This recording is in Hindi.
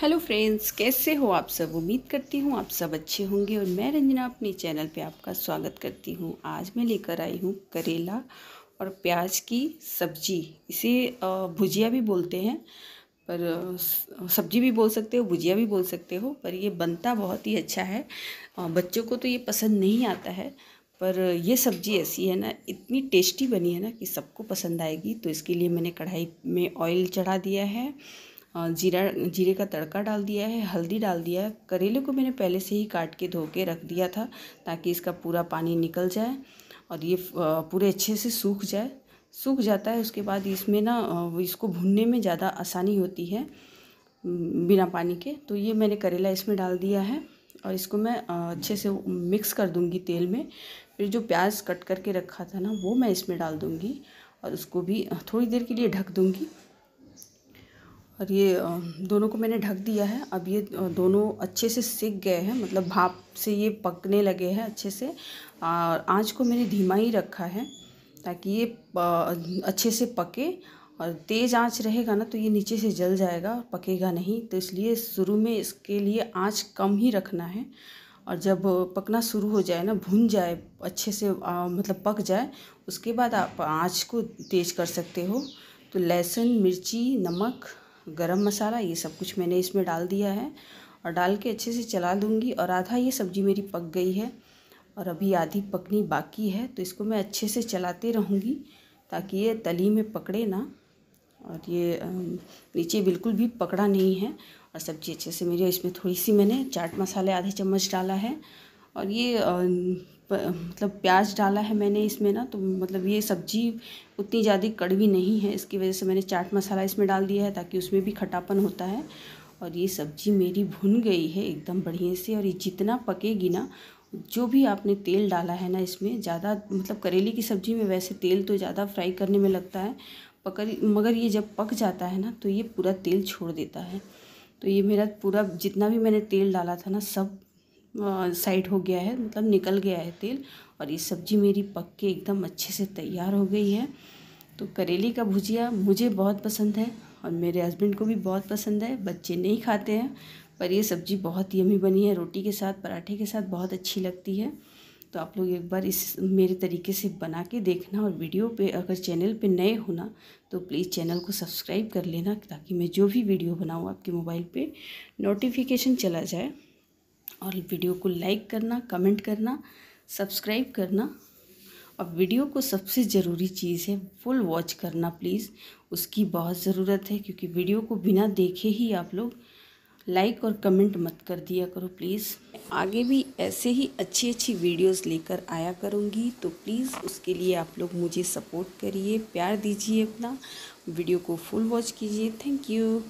हेलो फ्रेंड्स कैसे हो आप सब उम्मीद करती हूँ आप सब अच्छे होंगे और मैं रंजना अपने चैनल पे आपका स्वागत करती हूँ आज मैं लेकर आई हूँ करेला और प्याज की सब्जी इसे भुजिया भी बोलते हैं पर सब्जी भी बोल सकते हो भुजिया भी बोल सकते हो पर ये बनता बहुत ही अच्छा है बच्चों को तो ये पसंद नहीं आता है पर ये सब्ज़ी ऐसी है ना इतनी टेस्टी बनी है ना कि सबको पसंद आएगी तो इसके लिए मैंने कढ़ाई में ऑयल चढ़ा दिया है जीरा जीरे का तड़का डाल दिया है हल्दी डाल दिया है करेले को मैंने पहले से ही काट के धो के रख दिया था ताकि इसका पूरा पानी निकल जाए और ये पूरे अच्छे से सूख जाए सूख जाता है उसके बाद इसमें ना इसको भुनने में ज़्यादा आसानी होती है बिना पानी के तो ये मैंने करेला इसमें डाल दिया है और इसको मैं अच्छे से मिक्स कर दूँगी तेल में फिर जो प्याज कट करके रखा था ना वो मैं इसमें डाल दूँगी और उसको भी थोड़ी देर के लिए ढक दूँगी और ये दोनों को मैंने ढक दिया है अब ये दोनों अच्छे से सिक गए हैं मतलब भाप से ये पकने लगे हैं अच्छे से और आँच को मैंने धीमा ही रखा है ताकि ये अच्छे से पके और तेज़ आँच रहेगा ना तो ये नीचे से जल जाएगा और पकेगा नहीं तो इसलिए शुरू में इसके लिए आँच कम ही रखना है और जब पकना शुरू हो जाए ना भुन जाए अच्छे से आ, मतलब पक जाए उसके बाद आप आँच को तेज़ कर सकते हो तो लहसुन मिर्ची नमक गरम मसाला ये सब कुछ मैंने इसमें डाल दिया है और डाल के अच्छे से चला दूँगी और आधा ये सब्ज़ी मेरी पक गई है और अभी आधी पकनी बाकी है तो इसको मैं अच्छे से चलाते रहूँगी ताकि ये तली में पकड़े ना और ये नीचे बिल्कुल भी पकड़ा नहीं है और सब्ज़ी अच्छे से मेरी इसमें थोड़ी सी मैंने चाट मसाले आधे चम्मच डाला है और ये मतलब प्याज डाला है मैंने इसमें ना तो मतलब ये सब्ज़ी उतनी ज़्यादा कड़वी नहीं है इसकी वजह से मैंने चाट मसाला इसमें डाल दिया है ताकि उसमें भी खटापन होता है और ये सब्ज़ी मेरी भुन गई है एकदम बढ़िया से और ये जितना पकेगी ना जो भी आपने तेल डाला है ना इसमें ज़्यादा मतलब करेले की सब्ज़ी में वैसे तेल तो ज़्यादा फ्राई करने में लगता है पकड़ मगर ये जब पक जाता है ना तो ये पूरा तेल छोड़ देता है तो ये मेरा पूरा जितना भी मैंने तेल डाला था ना सब साइड हो गया है मतलब निकल गया है तेल और ये सब्जी मेरी पक के एकदम अच्छे से तैयार हो गई है तो करेले का भुजिया मुझे बहुत पसंद है और मेरे हस्बैंड को भी बहुत पसंद है बच्चे नहीं खाते हैं पर ये सब्ज़ी बहुत यमी बनी है रोटी के साथ पराठे के साथ बहुत अच्छी लगती है तो आप लोग एक बार इस मेरे तरीके से बना के देखना और वीडियो पे अगर चैनल पे नए हो ना तो प्लीज़ चैनल को सब्सक्राइब कर लेना ताकि मैं जो भी वीडियो बनाऊँ आपके मोबाइल पे नोटिफिकेशन चला जाए और वीडियो को लाइक करना कमेंट करना सब्सक्राइब करना और वीडियो को सबसे ज़रूरी चीज़ है फुल वॉच करना प्लीज़ उसकी बहुत ज़रूरत है क्योंकि वीडियो को बिना देखे ही आप लोग लाइक और कमेंट मत कर दिया करो प्लीज़ आगे भी ऐसे ही अच्छी अच्छी वीडियोस लेकर आया करूँगी तो प्लीज़ उसके लिए आप लोग मुझे सपोर्ट करिए प्यार दीजिए अपना वीडियो को फुल वॉच कीजिए थैंक यू